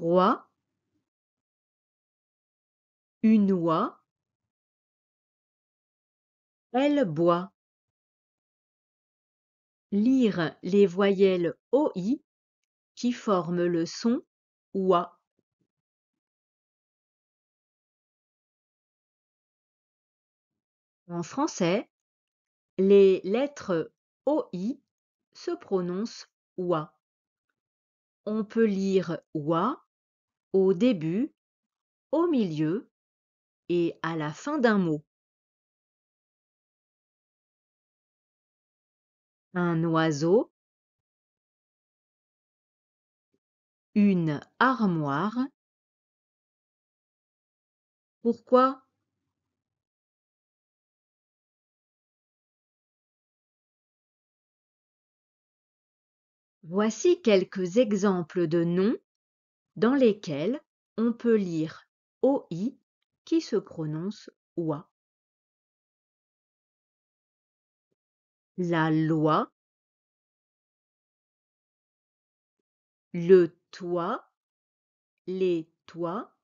roi, une oie, elle boit. Lire les voyelles OI qui forment le son OUA. En français, les lettres OI se prononcent OUA. On peut lire OUA au début, au milieu et à la fin d'un mot. Un oiseau, une armoire. Pourquoi Voici quelques exemples de noms dans lesquelles, on peut lire oi qui se prononce OI. La loi, le toit, les toits,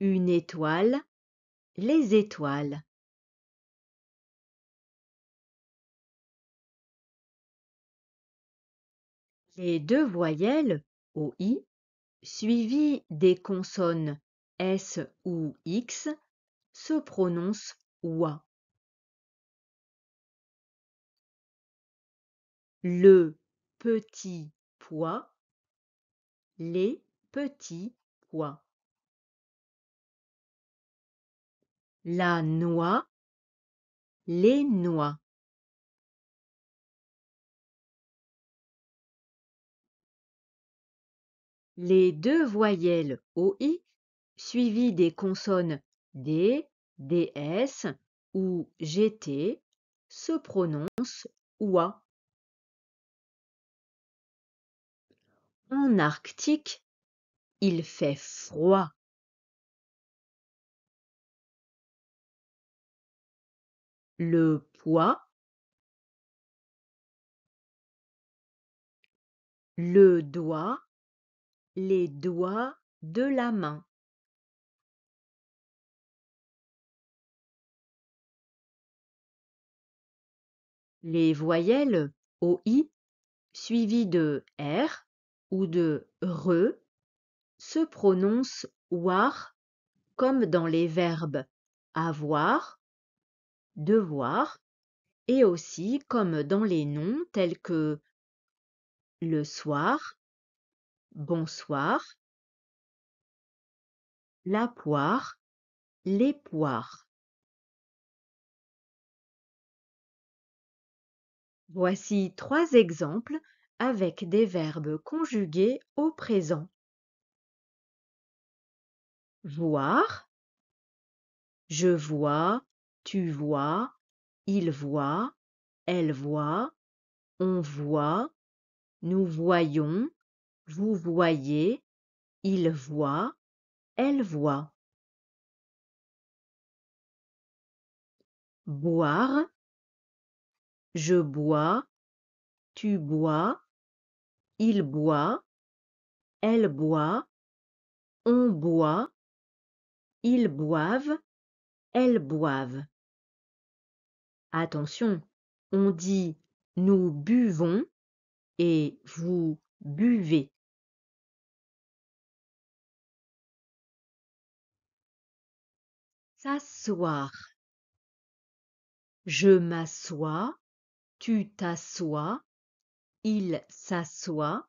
une étoile, les étoiles. Les deux voyelles OI, i, suivies des consonnes s ou x, se prononcent wa. Le petit pois, les petits pois. La noix, les noix. Les deux voyelles OI suivies des consonnes D, DS ou GT se prononcent OUA. En Arctique, il fait froid. Le poids, le doigt, les doigts de la main. Les voyelles OI suivies de R ou de RE se prononcent WAR comme dans les verbes avoir, devoir et aussi comme dans les noms tels que le soir, bonsoir, la poire, les poires. Voici trois exemples avec des verbes conjugués au présent. Voir, je vois, tu vois, il voit, elle voit, on voit, nous voyons, vous voyez, il voit, elle voit. Boire, je bois, tu bois, il boit, elle boit, on boit, ils boivent, elles boivent. Attention, on dit nous buvons et vous buvez. S'asseoir. Je m'assois, tu t'assois, il s'assoit,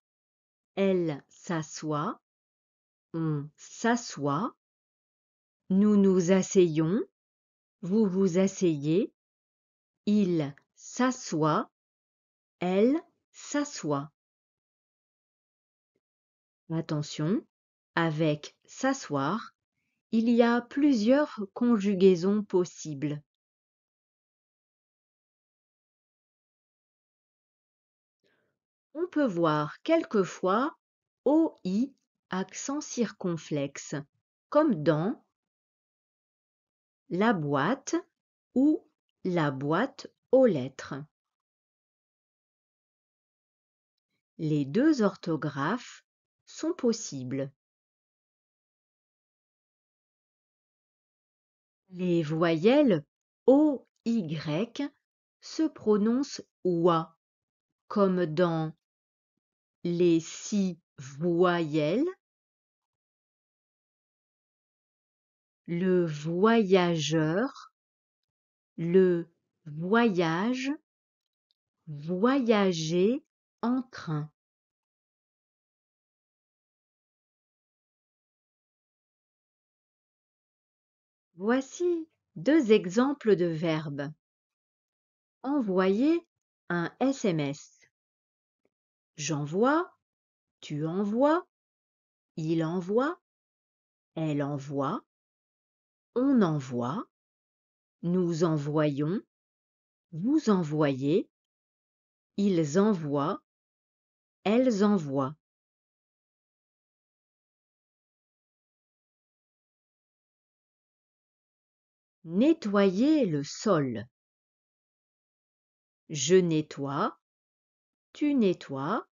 elle s'assoit, on s'assoit, nous nous asseyons, vous vous asseyez, il s'assoit, elle s'assoit. Attention, avec s'asseoir, il y a plusieurs conjugaisons possibles. On peut voir quelquefois OI accent circonflexe, comme dans la boîte ou la boîte aux lettres. Les deux orthographes sont possibles. Les voyelles O, Y se prononcent OI comme dans les six voyelles, le voyageur, le voyage, voyager en train. Voici deux exemples de verbes. Envoyer un SMS. J'envoie, tu envoies, il envoie, elle envoie, on envoie, nous envoyons, vous envoyez, ils envoient, elles envoient. Nettoyer le sol. Je nettoie, tu nettoies,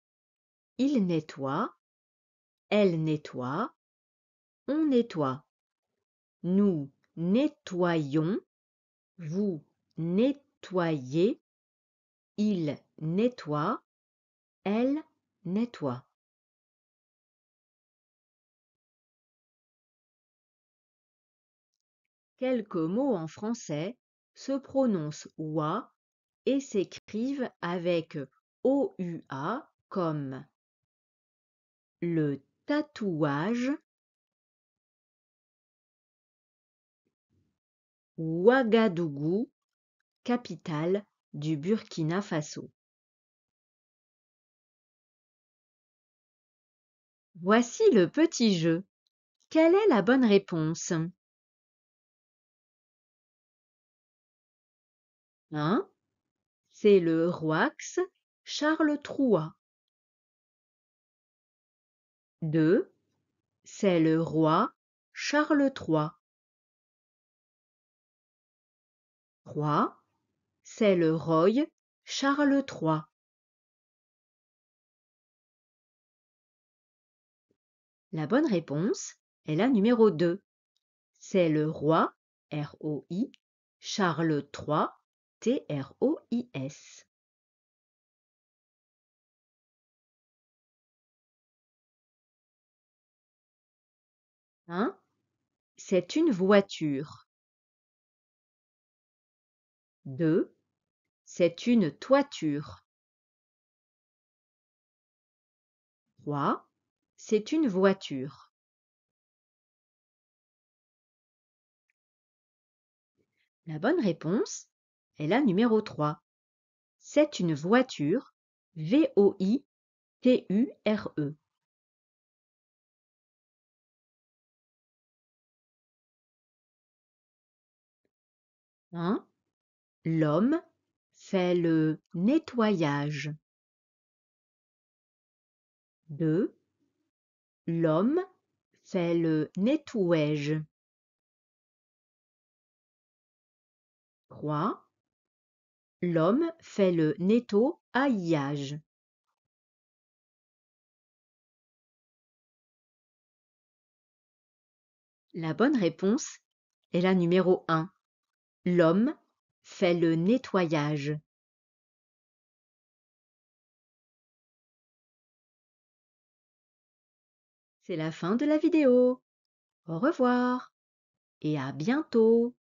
il nettoie, elle nettoie, on nettoie. Nous nettoyons, vous nettoyez, il nettoie, elle nettoie. Quelques mots en français se prononcent OUA et s'écrivent avec oua comme le tatouage, Ouagadougou, capitale du Burkina Faso. Voici le petit jeu. Quelle est la bonne réponse 1. Hein? C'est le Roax Charles Trouat. 2. C'est le roi Charles III. 3. C'est le roi Charles III. La bonne réponse est la numéro 2. C'est le roi, R-O-I, Charles III, T-R-O-I-S. Hein C'est une voiture. 2. C'est une toiture. 3. C'est une voiture. La bonne réponse est la numéro 3. C'est une voiture, V-O-I-T-U-R-E. Hein L'homme fait le nettoyage. 2. L'homme fait le nettoyage. 3. L'homme fait le netto-haillage. La bonne réponse est la numéro 1. L'homme fait le nettoyage. C'est la fin de la vidéo. Au revoir et à bientôt.